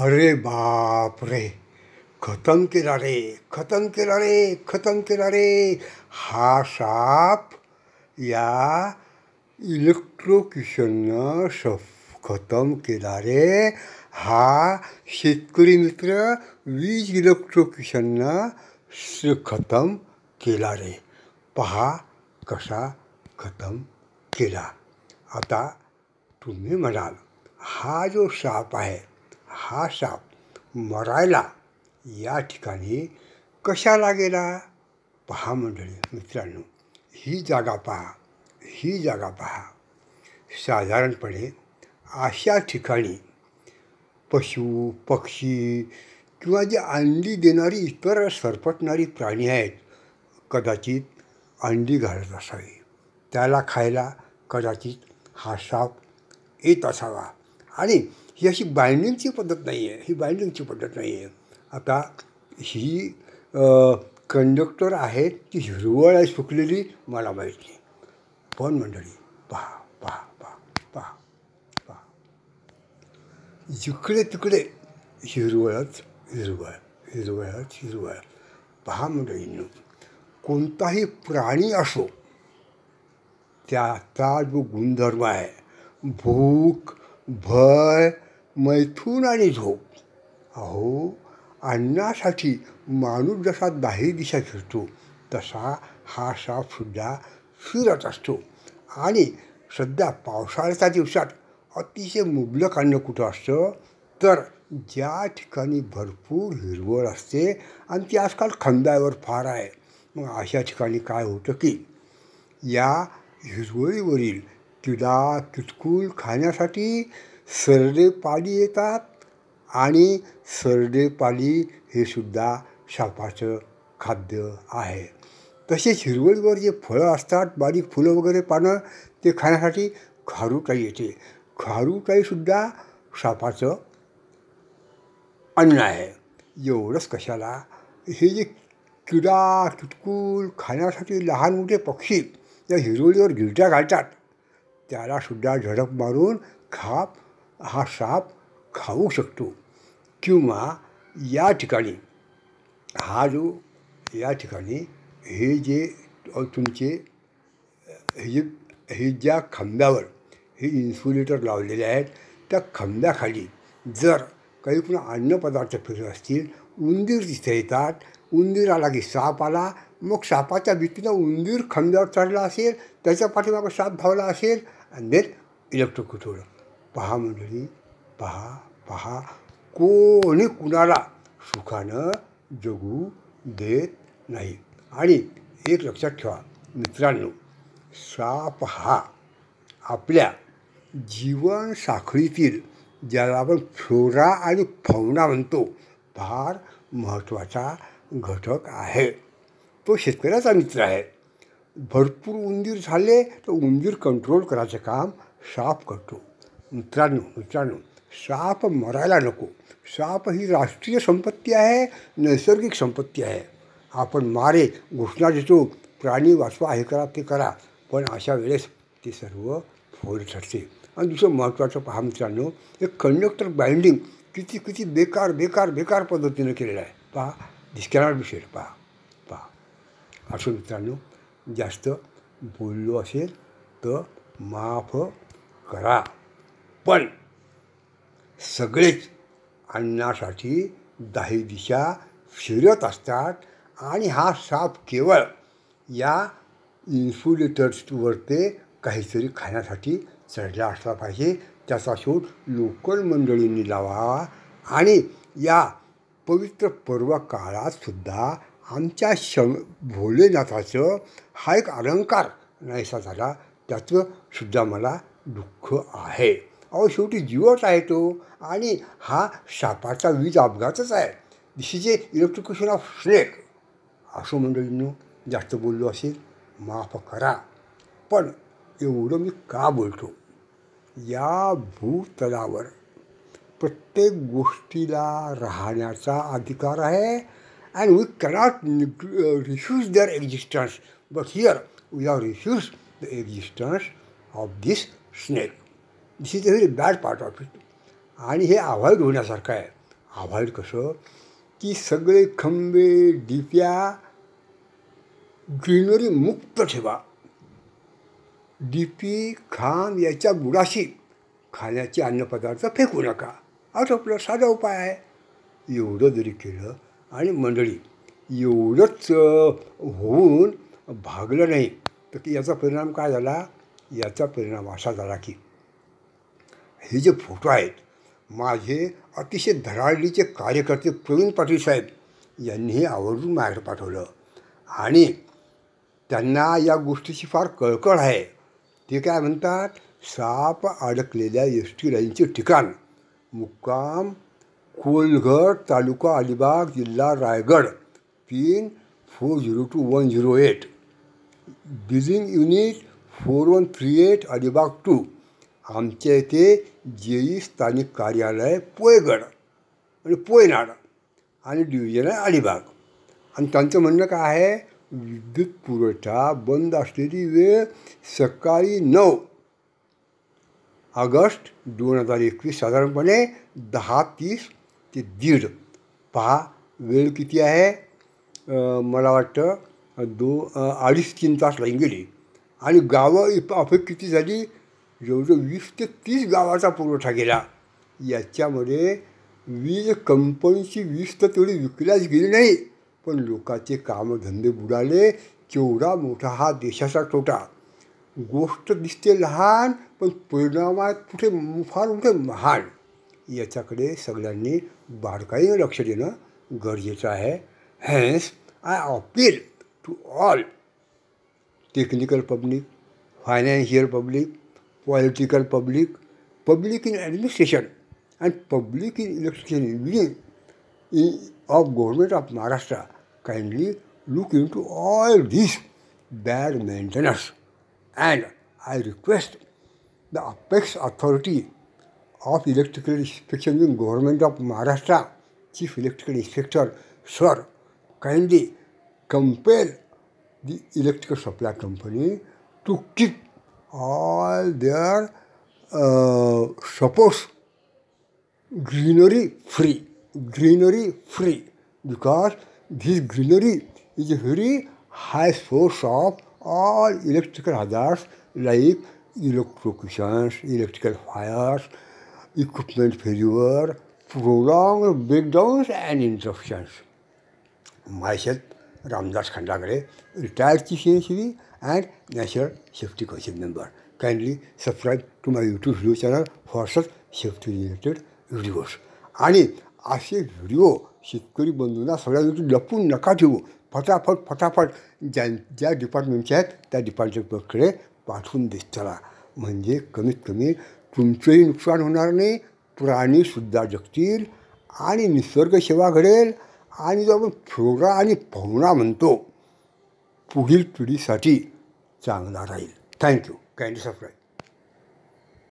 अरे बाप रे खतम केला रे खतम केला रे खतम केला रे हा साप या इलेक्ट्रोकिशननं स खतम केला रे हा शेतकरी मित्र वीज इलेक्ट्रोकिशननं स खतम केला रे पहा कसा खतम केला आता तुम्ही म्हणाल हा जो साप आहे हा साप मरायला या ठिकाणी कशा गेला पहा मंडळी मित्रांनो ही जागा पहा ही जागा पहा साधारणपणे अशा ठिकाणी पशु पक्षी किंवा जे अंडी देणारी इतर सरपटणारी प्राणी आहेत कदाचित अंडी घालत असावी त्याला खायला कदाचित हा साप येत असावा आणि ही अशी बायंडिंगची पद्धत नाही आहे ही बायंडिंगची पद्धत नाही आहे आता ही कंडक्टर आहे ती हिरवळ आहे सुकलेली मला माहिती पण मंडळी पहा पहा पहा पहा पहा जिकडे तिकडे हिरवळच हिरवळ हिरवळच हिरवळ पहा मंडळीनं कोणताही प्राणी असो त्याचा जो गुणधर्म आहे भूक भय मैथून आणि झोप अहो अन्नासाठी माणूस जसा बाहेर दिशा फिरतो तसा हा सापसुद्धा फिरत असतो आणि सध्या पावसाळ्याच्या दिवसात अतिशय मुबलक अन्न कुठं असतं तर ज्या ठिकाणी भरपूर हिरवळ असते आणि ती आजकाल खंदावर फार आहे मग अशा ठिकाणी काय होतं की या हिरवळीवरील किडा किटकूल खाण्यासाठी पाळी येतात आणि सरडेपाली हे सुद्धा सापाचं खाद्य आहे तसेच हिरवळीवर जे फळं असतात बारीक फुलं वगैरे पानं ते खाण्यासाठी खारुटाई येते खारुटाईसुद्धा सापाचं अन्न आहे एवढंच कशाला हे जे किडा किटकूल खाण्यासाठी लहान मोठे पक्षी या हिरवळीवर गिरट्या घालतात त्यालासुद्धा झडप मारून खाप हा साप खाऊ शकतो किंवा या ठिकाणी हा जो या ठिकाणी हे जे तुमचे हे हे ज्या खांब्यावर हे इन्सुलेटर लावलेले आहेत त्या खांब्याखाली जर काही पण अन्नपदार्थ फिरत असतील उंदीर तिथे येतात उंदीर आला की साप आला मग सापाच्या भीतीनं उंदीर खांद्यावर चढला असेल त्याच्या पाठीमागं साप धावला असेल आणि देत इलेक्ट्रिक पहा मंडळी पहा पहा कोणी कुणाला सुखानं जगू देत नाही आणि एक लक्षात ठेवा मित्रांनो साप हा आपल्या जीवन साखळीतील ज्याला आपण फ्लोरा आणि फौना म्हणतो फार महत्त्वाचा घटक आहे तो शेतकऱ्याचा मित्र आहे भरपूर उंदीर झाले तर उंदीर कंट्रोल करायचं काम साप करतो मित्रांनो मित्रांनो साप मरायला नको साप ही राष्ट्रीय संपत्ती आहे नैसर्गिक संपत्ती आहे आपण मारे घोषणा देतो प्राणी वाचवा हे करा ते करा पण अशा वेळेस ते सर्व फोल ठरते आणि दुसरं महत्त्वाचं पहा मित्रांनो हे कंडक्टर बाइंडिंग किती किती बेकार बेकार बेकार पद्धतीनं केलेलं आहे पहा दिसणार विषय पहा असं मित्रांनो जास्त बोललो असेल तर माफ करा पण सगळेच अन्नासाठी दाही दिशा फिरत असतात आणि हा साप केवळ या इन्सुलेटर्सवरते काहीतरी खाण्यासाठी चढला असला पाहिजे त्याचा शोध लोकल मंडळींनी लावा आणि या पवित्र पर्व काळातसुद्धा आमच्या शं भोलेनाथाचं हा एक अलंकार नाहीसा झाला त्याचं सुद्धा मला दुःख आहे अहो शेवटी जीवच आहे तो आणि हा सापाचा वीज अपघातच आहे this is a electrocution of snake असो मंडळींनो जास्त बोललो असेल माफ करा पण एवढं मी का बोलतो या भूतलावर प्रत्येक गोष्टीला राहण्याचा अधिकार आहे and we cannot refuse their existence. But here we have refused the existence of this snake. This is a very bad part of it. आणि हे अवॉइड होण्यासारखं आहे अवॉइड कसं की सगळे खंबे डिप्या ग्रीनरी मुक्त ठेवा डीपी खांब याच्या बुडाशी खाण्याचे पदार्थ फेकू नका आज आपला साधा उपाय आहे एवढं जरी केलं आणि मंडळी एवढंच होऊन भागलं नाही तर की याचा परिणाम काय झाला याचा परिणाम असा झाला की हे जे फोटो आहेत माझे अतिशय धडाडीचे कार्यकर्ते प्रवीण पाटील साहेब यांनी आवर्जून माझ्याकडे पाठवलं आणि त्यांना या गोष्टीची फार कळकळ आहे ते काय म्हणतात साप अडकलेल्या एस टी लाईनचे ठिकाण मुक्काम कोलघर तालुका अलिबाग जिल्हा Raigad pin four zero two one zero eight billing unit four one three eight Alibag two आमच्या इथे ई स्थानिक कार्यालय पोयगड आणि पोयनाड आणि डिव्हिजन आहे अलिबाग आणि त्यांचं म्हणणं काय आहे विद्युत पुरवठा बंद असलेली वेळ सकाळी नऊ ऑगस्ट दोन हजार एकवीस साधारणपणे दहा तीस ते दीड पहा वेळ किती आहे मला वाटतं दो अडीच तीन तास लाईन गेली आणि गावं इप अफेक्ट किती झाली जवळजवळ वीस ते तीस गावाचा पुरवठा गेला याच्यामध्ये वीज कंपनीची वीज तर तेवढी विकल्याच गेली नाही पण लोकांचे कामधंदे बुडाले केवढा मोठा हा देशाचा तोटा गोष्ट दिसते लहान पण परिणामात कुठे फार मोठे महान याच्याकडे सगळ्यांनी बारकाईने लक्ष देणं गरजेचं आहे hence I appeal to all technical public financial public political public public in administration and public in electrician engineering in of government of Maharashtra kindly look into all this bad maintenance and I request the apex authority of electrical inspection in government of Maharashtra chief electrical inspector sir kindly compel the electrical supply company to keep all their uh, supposed greenery free, greenery free, because this greenery is a very high source of all electrical hazards like electrocutions, electrical fires, equipment failure, prolonged breakdowns and interruptions. Myself, Ramdas Khandagare, retired CCNCV and National Safety Council member. Kindly subscribe to my YouTube video channel for such safety related videos आणि असे video शेतकरी बंधूंना सगळ्या गोष्टी लपून नका ठेवू फटाफट फटाफट ज्या ज्या डिपार्टमेंटच्या आहेत त्या डिपार्टमेंटकडे पाठवून देत म्हणजे कमीत कमी तुमचंही नुकसान होणार नाही प्राणीसुद्धा जगतील आणि निसर्ग सेवा घडेल आणि जो आपण फ्लोरा आणि फौना म्हणतो पुढील पिढीसाठी चांगला राहील थँक्यू काइंड सरप्राईज